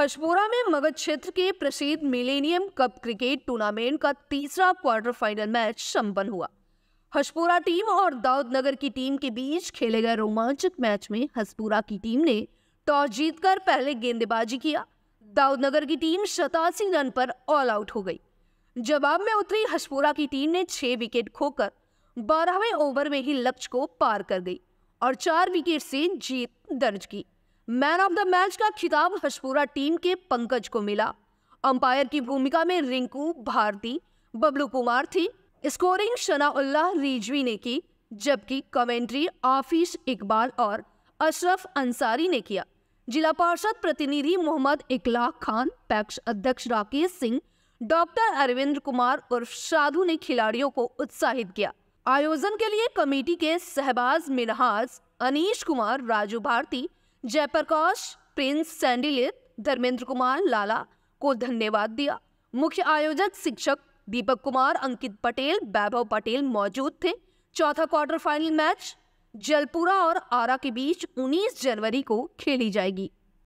हशबोरा में मगध क्षेत्र के प्रसिद्ध मिलेनियम कप क्रिकेट टूर्नामेंट का तीसरा क्वार्टर फाइनल मैच संपन्न हुआ हसपुरा टीम और दाऊदनगर की टीम के बीच खेले गए रोमांचक मैच में हसपुरा की टीम ने टॉस जीतकर पहले गेंदबाजी किया दाऊदनगर की टीम सतासी रन पर ऑल आउट हो गई जवाब में उतरी हसपुरा की टीम ने छह विकेट खोकर बारहवें ओवर में ही लक्ष्य को पार कर गई और चार विकेट से जीत दर्ज की मैन ऑफ द मैच का खिताब हजपुरा टीम के पंकज को मिला अंपायर की भूमिका में रिंकू भारती बबलू कुमार थी स्कोरिंग शनाउल्लाह रिजवी ने की जबकि कमेंट्री आफिस इकबाल और अशरफ अंसारी ने किया जिला पार्षद प्रतिनिधि मोहम्मद इकलाक खान पैक्स अध्यक्ष राकेश सिंह डॉक्टर अरविंद कुमार उर्फ साधु ने खिलाड़ियों को उत्साहित किया आयोजन के लिए कमेटी के सहबाज मिनहाज अनीश कुमार राजू भारती जयप्रकाश प्रिंस सैंडिलित धर्मेंद्र कुमार लाला को धन्यवाद दिया मुख्य आयोजक शिक्षक दीपक कुमार अंकित पटेल वैभव पटेल मौजूद थे चौथा क्वार्टर फाइनल मैच जलपुरा और आरा के बीच 19 जनवरी को खेली जाएगी